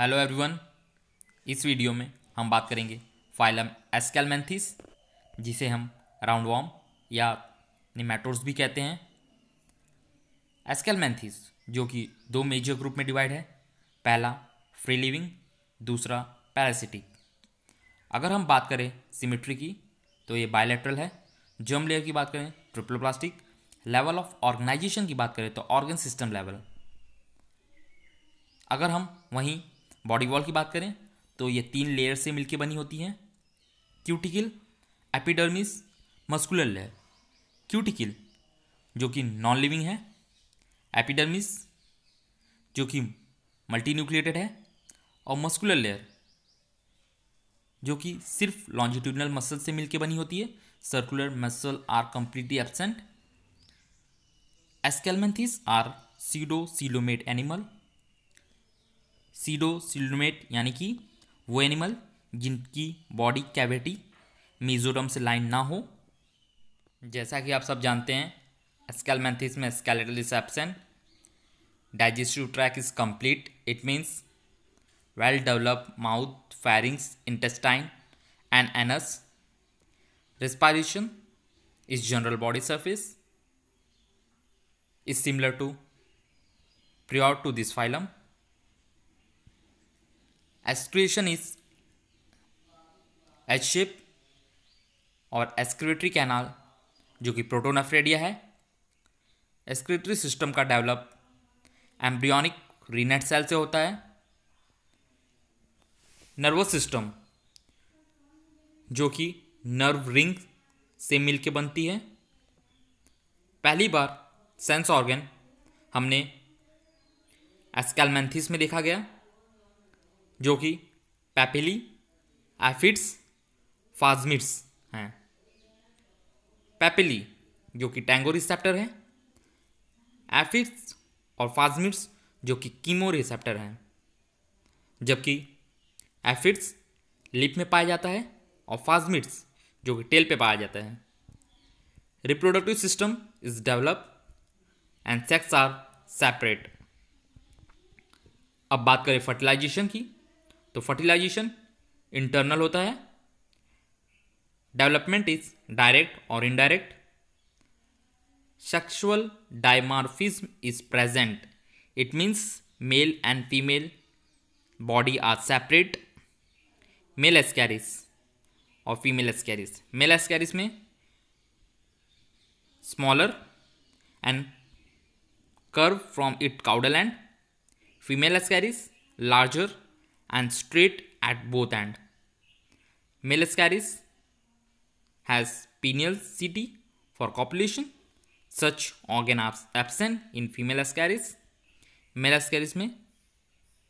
Hello everyone इस video में हम बात करेंगे फाइलम एस्केलमेंथिस जिसे हम राउंड वॉम या निमेटोर्स भी कहते हैं एस्केलमेंथिस जो कि दो मेजर ग्रुप में डिवाइड है पहला फ्री लिविंग दूसरा पैरासिटिक अगर हम बात करें सिमेट्री की तो ये बायोलेट्रल है जर्म लेयर की बात करें ट्रिप्लोप्लास्टिक लेवल ऑफ ऑर्गेनाइजेशन की बात करें तो ऑर्गन सिस्टम लेवल अगर हम वहीं बॉडी वॉल की बात करें तो ये तीन लेयर से मिलकर बनी होती हैं cuticle epidermis muscular layer cuticle जो कि नॉन लिविंग है एपिडर्मिस जो कि मल्टी न्यूक्लिएटेड है और मस्कुलर लेयर जो कि सिर्फ लॉन्जिट्यूडनल मसल से मिलकर बनी होती है circular muscle are completely absent Aschelminthes are pseudocoelomate animal pseudocoelomate यानी कि वो एनिमल जिनकी बॉडी कैविटी मिजोरम से लाइन ना हो जैसा कि आप सब जानते हैं स्केलमेंथिस में skeletal is absent digestive tract is complete it means well develop mouth pharynx intestine and anus respiration is general body surface is similar to prior to this phylum excretion is H shape और excretory canal जो कि protonephridia है excretory system का develop embryonic renette cell से होता है nervous system जो कि नर्व रिंग से मिल के बनती है पहली बार सेंस ऑर्गन हमने एस्कैलमेंथिस में देखा गया जो कि पैपिली एफिड्स फाजमिट्स हैं पैपिली जो कि टैंगो रिसेप्टर है एफिड्स और फाजमिट्स जो कि कीमो रिसेप्टर हैं जबकि एफिड्स लिप में पाया जाता है और फाजमिट्स जो कि टेल पे पाया जाता है reproductive system is develop and sex are separate अब बात करें फर्टिलाइजेशन की तो फर्टिलाइजेशन इंटरनल होता है डेवलपमेंट इज डायरेक्ट और indirect sexual dimorphism is present it means male and female body are separate male Ascaris और फीमेल एस्कैरिस मेल एस्कैरिस में smaller and curve from it caudal end female Ascaris larger and straight at both end. Male scaris has pineal CT for copulation. Such organ absent in female ascaris. Male Ascaris में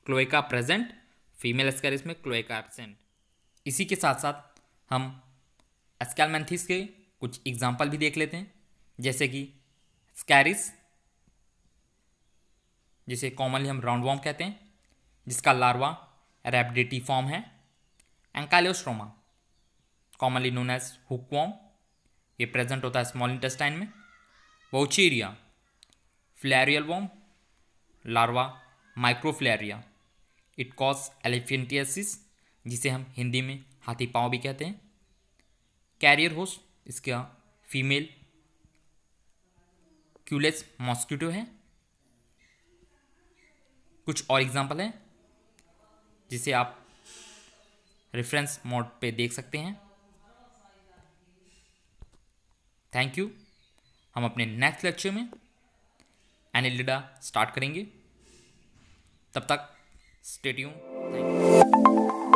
cloaca present female Ascaris में cloaca absent इसी के साथ साथ हम एस्कैलमेंथिस के कुछ example भी देख लेते हैं जैसे कि स्कैरिस जिसे कॉमनली हम राउंड वॉम कहते हैं जिसका लार्वा रेबडिटी फॉर्म है Ancylostoma commonly known as hookworm ये प्रेजेंट होता है स्मॉल इंटेस्टाइन में Wuchereria filarial worm larva microfilaria it cause elephantiasis जिसे हम हिंदी में हाथी पाँव भी कहते हैं कैरियर होस्ट इसका फीमेल क्यूलेस मॉस्किटो है कुछ और एग्जाम्पल हैं जिसे आप रेफरेंस मोड पे देख सकते हैं थैंक यू हम अपने नेक्स्ट लेक्चर में एनिलिडा स्टार्ट करेंगे तब तक स्टेट्यूम थैंक यू